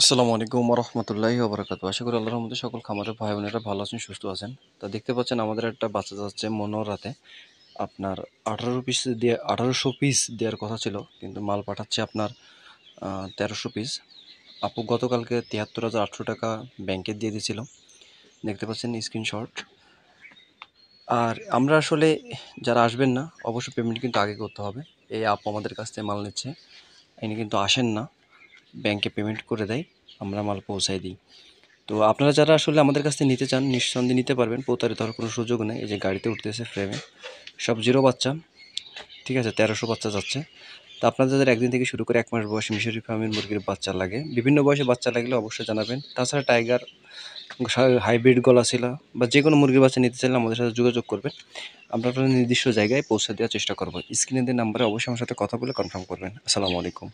আসসালামু আলাইকুম রহমতুল্লাহি ওবরাকাত আশা করি আল্লাহর রহমতে সকল খামারের ভাই বোনেরা ভালো আছেন সুস্থ আছেন তা দেখতে পাচ্ছেন আমাদের একটা বাচ্চা যাচ্ছে মনোরাতে আপনার আঠারো পিস দিয়ে আঠারোশো পিস দেওয়ার কথা ছিল কিন্তু মাল পাঠাচ্ছে আপনার তেরোশো পিস আপু গতকালকে তিয়াত্তর হাজার আটশো টাকা ব্যাংকে দিয়ে দিয়েছিল দেখতে পাচ্ছেন স্ক্রিনশট আর আমরা আসলে যারা আসবেন না অবশ্যই পেমেন্ট কিন্তু আগে করতে হবে এই আপু আমাদের কাছ থেকে মাল নিচ্ছে ইনি কিন্তু আসেন না ব্যাংকে পেমেন্ট করে দেয় আমরা মাল পৌঁছাই দিই তো আপনারা যারা আসলে আমাদের কাছ থেকে নিতে চান নিঃসন্দেহে নিতে পারবেন প্রতারিত হওয়ার কোনো সুযোগ নেই এই যে গাড়িতে উঠতেছে ফ্রেমে সব জিরো বাচ্চা ঠিক আছে তেরোশো বাচ্চা যাচ্ছে তো আপনারা যাদের একদিন থেকে শুরু করে এক মাস বয়সে মিশরি ফার্মের মুরগির বাচ্চা লাগে বিভিন্ন বয়সে বাচ্চা লাগলে অবশ্যই জানাবেন তাছাড়া টাইগার হাইব্রিড গলাশিলা বা যে কোনো মুরগির বাচ্চা নিতে চাইলে আমাদের সাথে যোগাযোগ করবেন আমরা আপনার নির্দিষ্ট জায়গায় পৌঁছে দেওয়ার চেষ্টা করবো স্ক্রিনে দিয়ে নাম্বারে অবশ্যই আমার সাথে কথা বলে কনফার্ম করবেন আসসালামু আলাইকুম